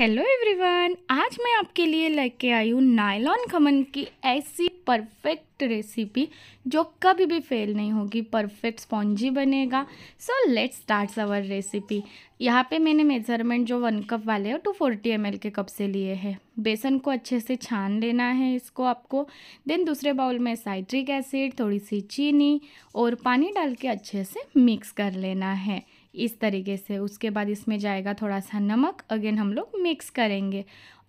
hello everyone आज मैं आपके लिए लेके आई हूँ नायलॉन खमन की ऐसी परफेक्ट रेसिपी जो कभी भी फेल नहीं होगी परफेक्ट स्पॉन्जी बनेगा so let's start our recipe यहाँ पे मैंने मेजरमेंट जो वन कप वाले हैं टू फोर्टी एम के कप से लिए हैं बेसन को अच्छे से छान लेना है इसको आपको देन दूसरे बाउल में साइट्रिक एसिड थोड़ी सी चीनी और पानी डाल के अच्छे से मिक्स कर लेना है इस तरीके से उसके बाद इसमें जाएगा थोड़ा सा नमक अगेन हम लोग मिक्स करेंगे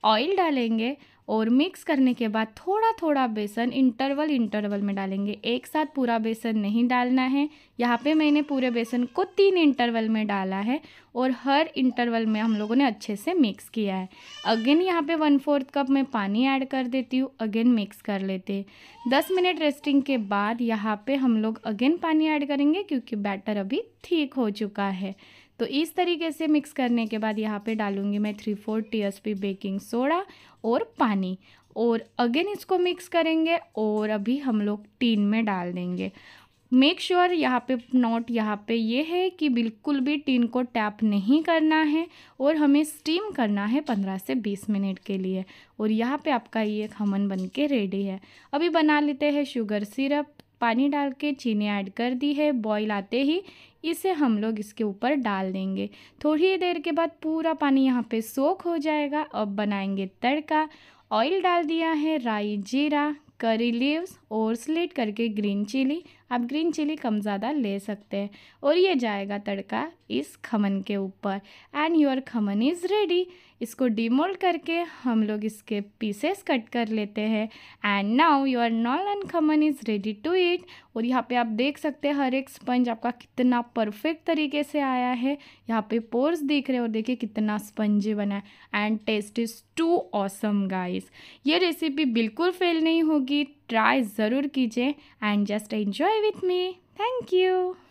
ऑयल डालेंगे और मिक्स करने के बाद थोड़ा थोड़ा बेसन इंटरवल इंटरवल में डालेंगे एक साथ पूरा बेसन नहीं डालना है यहाँ पे मैंने पूरे बेसन को तीन इंटरवल में डाला है और हर इंटरवल में हम लोगों ने अच्छे से मिक्स किया है अगेन यहाँ पे वन फोर्थ कप में पानी ऐड कर देती हूँ अगेन मिक्स कर लेते दस मिनट रेस्टिंग के बाद यहाँ पर हम लोग अगेन पानी ऐड करेंगे क्योंकि बैटर अभी ठीक हो चुका है तो इस तरीके से मिक्स करने के बाद यहाँ पे डालूंगी मैं three four T S P baking soda और पानी और अगेन इसको मिक्स करेंगे और अभी हम लोग टीन में डाल देंगे मेक श्योर sure यहाँ पे नोट यहाँ पे ये है कि बिल्कुल भी टीन को टैप नहीं करना है और हमें स्टीम करना है 15 से 20 मिनट के लिए और यहाँ पे आपका ये खमन बन के रेडी है अभी बना लेते हैं शुगर सिरप पानी डाल के चीनी ऐड कर दी है बॉईल आते ही इसे हम लोग इसके ऊपर डाल देंगे थोड़ी देर के बाद पूरा पानी यहाँ पे सोख हो जाएगा अब बनाएंगे तड़का ऑयल डाल दिया है राई जीरा करी लीव्स और स्लेट करके ग्रीन चिली आप ग्रीन चिली कम ज़्यादा ले सकते हैं और ये जाएगा तड़का इस खमन के ऊपर and your khaman is ready इसको डीमोल्ड करके हम लोग इसके पीसेस कट कर लेते हैं एंड नाउ योर नॉल and khaman is ready to eat और यहाँ पे आप देख सकते हैं हर एक स्पंज आपका कितना परफेक्ट तरीके से आया है यहाँ पे पोर्स दिख रहे हैं और देखिए कितना स्पंजी बना है and taste is too awesome guys ये रेसिपी बिल्कुल फेल नहीं होगी ट्राई ज़रूर कीजिए and just enjoy with me thank you